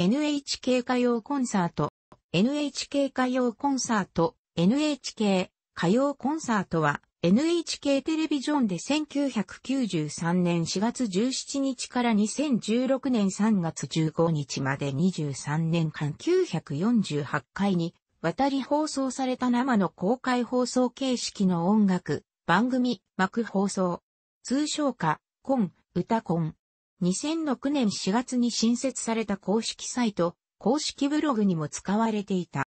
NHK 歌謡コンサート、NHK 歌謡コンサート、NHK 歌謡コンサートは NHK テレビジョンで1993年4月17日から2016年3月15日まで23年間948回に渡り放送された生の公開放送形式の音楽、番組、幕放送、通称歌、コン、歌コン。2006年4月に新設された公式サイト、公式ブログにも使われていた。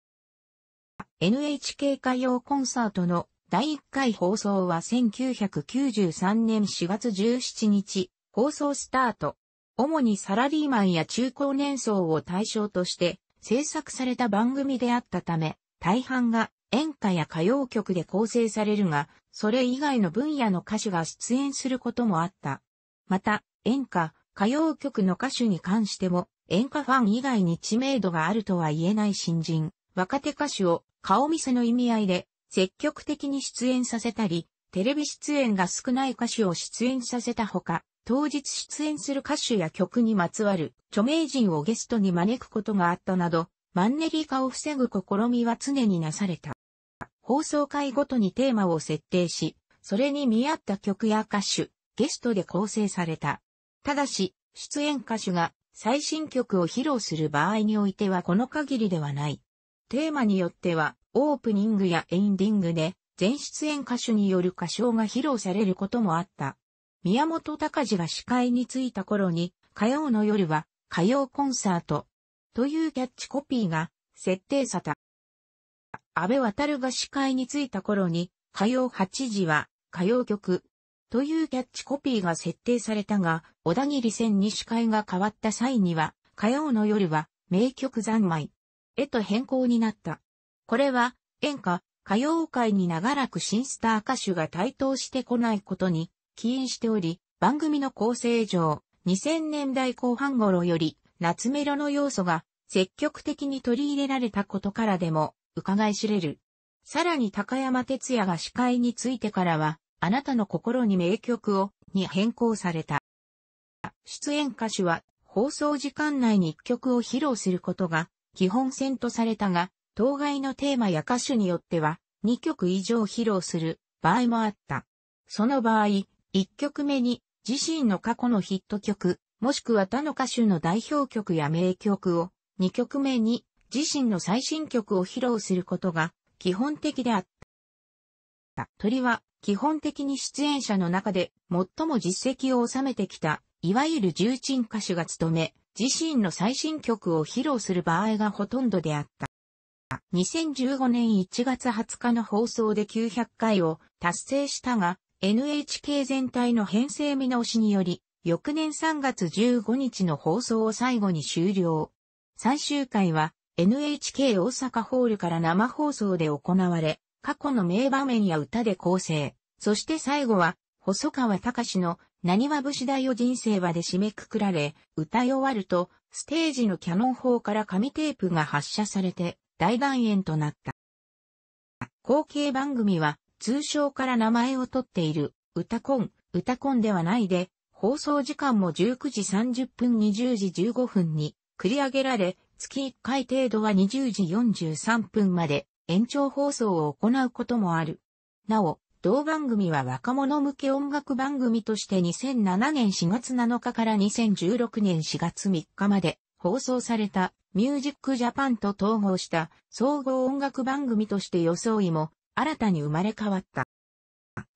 NHK 歌謡コンサートの第1回放送は1993年4月17日、放送スタート。主にサラリーマンや中高年層を対象として制作された番組であったため、大半が演歌や歌謡曲で構成されるが、それ以外の分野の歌手が出演することもあった。また、演歌、歌謡曲の歌手に関しても、演歌ファン以外に知名度があるとは言えない新人、若手歌手を顔見せの意味合いで積極的に出演させたり、テレビ出演が少ない歌手を出演させたほか、当日出演する歌手や曲にまつわる著名人をゲストに招くことがあったなど、マンネリ化を防ぐ試みは常になされた。放送回ごとにテーマを設定し、それに見合った曲や歌手、ゲストで構成されたただし、出演歌手が最新曲を披露する場合においてはこの限りではない。テーマによっては、オープニングやエンディングで、全出演歌手による歌唱が披露されることもあった。宮本隆二が司会に着いた頃に、火曜の夜は、火曜コンサート。というキャッチコピーが、設定された。安倍渡が司会に着いた頃に、火曜8時は、歌謡曲、というキャッチコピーが設定されたが、小田切線に司会が変わった際には、火曜の夜は、名曲三昧、へと変更になった。これは、演歌、歌謡界に長らく新スター歌手が台頭してこないことに、起因しており、番組の構成上、2000年代後半頃より、夏メロの要素が積極的に取り入れられたことからでも、伺い知れる。さらに高山哲也が司会についてからは、あなたの心に名曲をに変更された。出演歌手は放送時間内に一曲を披露することが基本線とされたが、当該のテーマや歌手によっては二曲以上披露する場合もあった。その場合、一曲目に自身の過去のヒット曲、もしくは他の歌手の代表曲や名曲を、二曲目に自身の最新曲を披露することが基本的であった。。鳥は基本的に出演者の中で最も実績を収めてきた、いわゆる重鎮歌手が務め、自身の最新曲を披露する場合がほとんどであった。2015年1月20日の放送で900回を達成したが、NHK 全体の編成見直しにより、翌年3月15日の放送を最後に終了。最終回は NHK 大阪ホールから生放送で行われ、過去の名場面や歌で構成。そして最後は、細川隆の何は士だよ人生はで締めくくられ、歌い終わると、ステージのキャノン砲から紙テープが発射されて、大団円となった。後継番組は、通称から名前を取っている、歌コン、歌コンではないで、放送時間も19時30分20時15分に繰り上げられ、月1回程度は20時43分まで延長放送を行うこともある。なお、同番組は若者向け音楽番組として2007年4月7日から2016年4月3日まで放送されたミュージックジャパンと統合した総合音楽番組として装いも新たに生まれ変わった。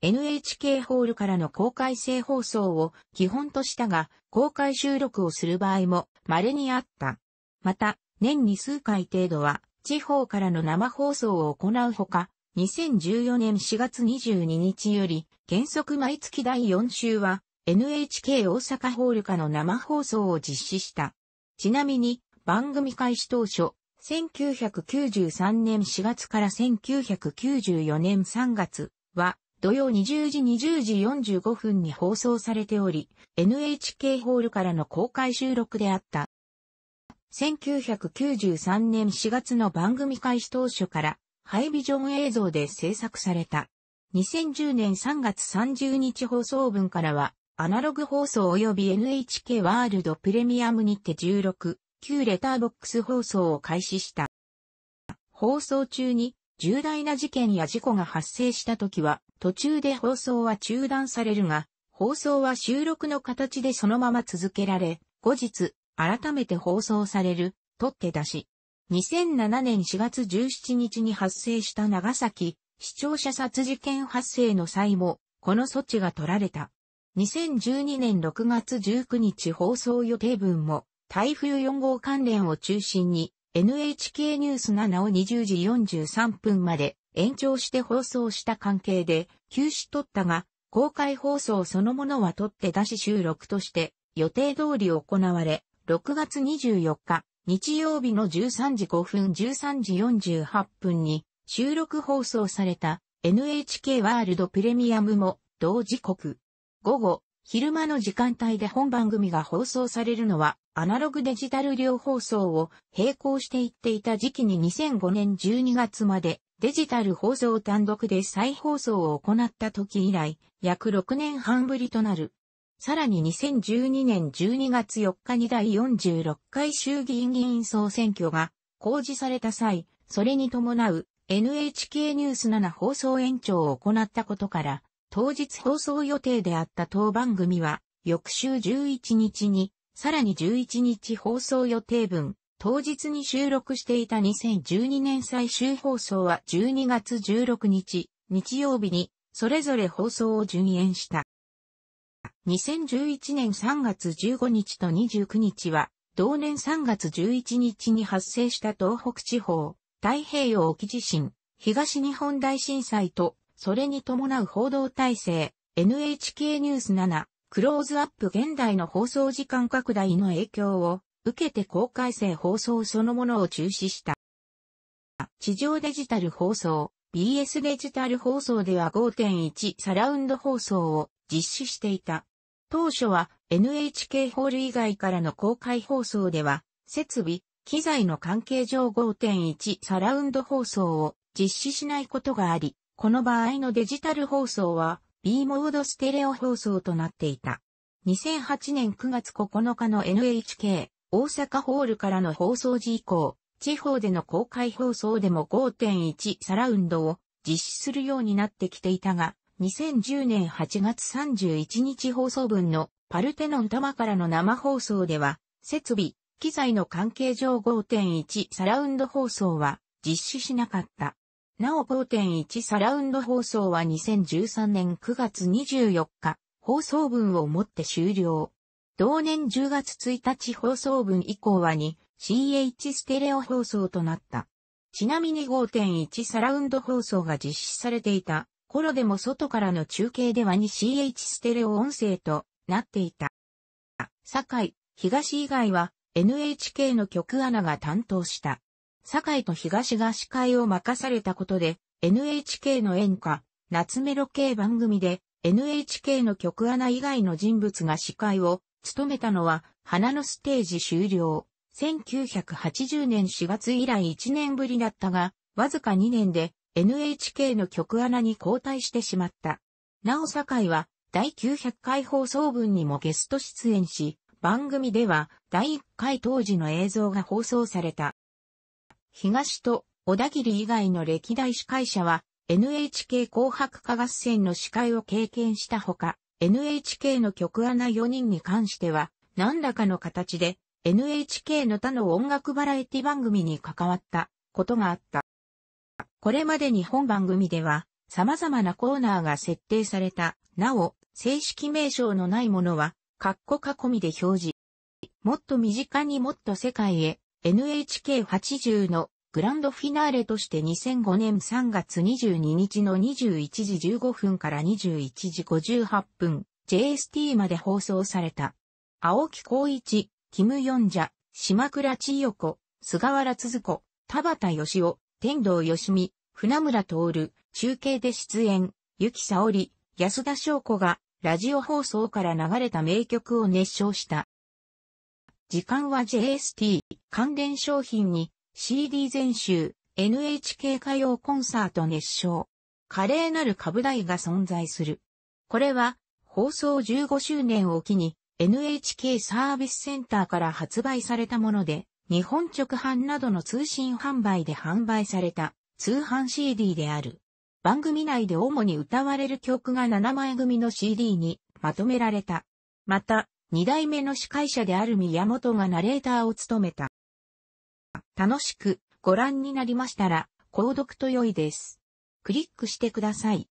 NHK ホールからの公開制放送を基本としたが、公開収録をする場合も稀にあった。また、年に数回程度は地方からの生放送を行うほか、2014年4月22日より、原則毎月第4週は、NHK 大阪ホール化の生放送を実施した。ちなみに、番組開始当初、1993年4月から1994年3月は、土曜20時20時45分に放送されており、NHK ホールからの公開収録であった。1993年4月の番組開始当初からハイビジョン映像で制作された。2010年3月30日放送分からは、アナログ放送及び NHK ワールドプレミアムにて16、旧レターボックス放送を開始した。放送中に重大な事件や事故が発生した時は、途中で放送は中断されるが、放送は収録の形でそのまま続けられ、後日、改めて放送される、取って出し。2007年4月17日に発生した長崎、視聴者殺事件発生の際も、この措置が取られた。2012年6月19日放送予定分も、台風4号関連を中心に、NHK ニュース7を20時43分まで延長して放送した関係で休止取ったが、公開放送そのものは取って出し収録として予定通り行われ、6月24日、日曜日の13時5分13時48分に収録放送された NHK ワールドプレミアムも同時刻。午後、昼間の時間帯で本番組が放送されるのはアナログデジタル両放送を並行していっていた時期に2005年12月までデジタル放送単独で再放送を行った時以来約6年半ぶりとなるさらに2012年12月4日に第46回衆議院議員総選挙が公示された際、それに伴う NHK ニュース7放送延長を行ったことから、当日放送予定であった当番組は、翌週11日に、さらに11日放送予定分、当日に収録していた2012年最終放送は12月16日、日曜日に、それぞれ放送を順延した。2011年3月15日と29日は、同年3月11日に発生した東北地方、太平洋沖地震、東日本大震災と、それに伴う報道体制、NHK ニュース7、クローズアップ現代の放送時間拡大の影響を受けて公開生放送そのものを中止した。地上デジタル放送、BS デジタル放送では5.1サラウンド放送を実施していた。当初は NHK ホール以外からの公開放送では、設備、機材の関係上5.1サラウンド放送を実施しないことがあり、この場合のデジタル放送は B モードステレオ放送となっていた。2008年9月9日の NHK 大阪ホールからの放送時以降、地方での公開放送でも5.1サラウンドを実施するようになってきていたが、2010年8月31日放送分のパルテノン玉からの生放送では、設備、機材の関係上5.1サラウンド放送は実施しなかった。なお5.1サラウンド放送は2013年9月24日、放送分をもって終了。同年10月1日放送分以降は 2CH ステレオ放送となった。ちなみに5.1サラウンド放送が実施されていた頃でも外からの中継では 2CH ステレオ音声となっていた。堺、東以外は NHK の局アナが担当した。堺と東が司会を任されたことで NHK の演歌、夏メロ系番組で NHK の局アナ以外の人物が司会を務めたのは花のステージ終了。1980年4月以来1年ぶりだったが、わずか2年で NHK の局穴に交代してしまった。なお堺は第900回放送分にもゲスト出演し、番組では第1回当時の映像が放送された。東と小田切以外の歴代司会者は NHK 紅白歌合戦の司会を経験したほか、NHK の曲穴4人に関しては何らかの形で NHK の他の音楽バラエティ番組に関わったことがあった。これまで日本番組では、様々なコーナーが設定された。なお、正式名称のないものは、カッコ囲みで表示。もっと身近にもっと世界へ、NHK80 のグランドフィナーレとして2005年3月22日の21時15分から21時58分、JST まで放送された。青木光一、キム・ヨンジャ、島倉千代子、菅原鈴子、田畑義雄、天童よしみ、船村徹、中継で出演、ゆきさおり、安田翔子が、ラジオ放送から流れた名曲を熱唱した。時間は JST、関連商品に、CD 全集、NHK 歌謡コンサート熱唱。華麗なる株台が存在する。これは、放送15周年を機に、NHK サービスセンターから発売されたもので、日本直販などの通信販売で販売された通販 CD である。番組内で主に歌われる曲が7枚組の CD にまとめられた。また、2代目の司会者である宮本がナレーターを務めた。楽しくご覧になりましたら、購読と良いです。クリックしてください。